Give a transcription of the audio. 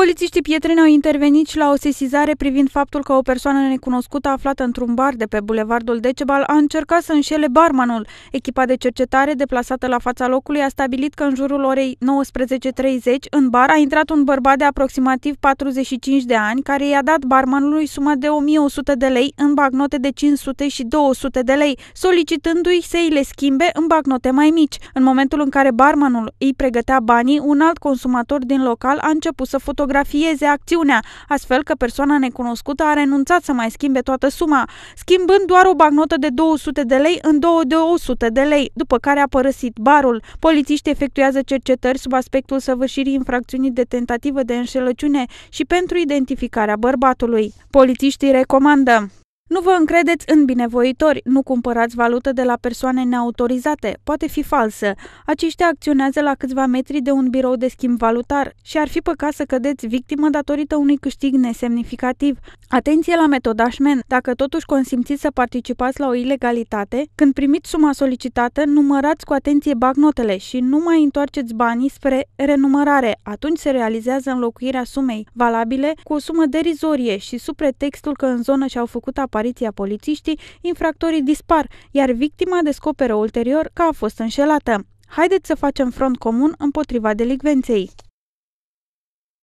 Polițiștii Pietrini au intervenit și la o sesizare privind faptul că o persoană necunoscută aflată într-un bar de pe bulevardul Decebal a încercat să înșele barmanul. Echipa de cercetare deplasată la fața locului a stabilit că în jurul orei 19.30 în bar a intrat un bărbat de aproximativ 45 de ani care i-a dat barmanului suma de 1100 de lei în bagnote de 500 și 200 de lei, solicitându-i să îi le schimbe în bagnote mai mici. În momentul în care barmanul îi pregătea banii, un alt consumator din local a început să fotografie fotografieze acțiunea, astfel că persoana necunoscută a renunțat să mai schimbe toată suma, schimbând doar o bagnotă de 200 de lei în două de 100 de lei, după care a părăsit barul. Polițiștii efectuează cercetări sub aspectul săvârșirii infracțiunii de tentativă de înșelăciune și pentru identificarea bărbatului. Polițiștii recomandă nu vă încredeți în binevoitori, nu cumpărați valută de la persoane neautorizate, poate fi falsă. Aceștia acționează la câțiva metri de un birou de schimb valutar și ar fi păcat să cădeți victimă datorită unui câștig nesemnificativ. Atenție la metodașmen, dacă totuși consimțiți să participați la o ilegalitate, când primiți suma solicitată, numărați cu atenție bagnotele și nu mai întoarceți banii spre renumărare, atunci se realizează înlocuirea sumei valabile cu o sumă derizorie și sub pretextul că în zonă și-au făcut apă apariția polițiștii, infractorii dispar, iar victima descoperă ulterior că a fost înșelată. Haideți să facem front comun împotriva delicvenței.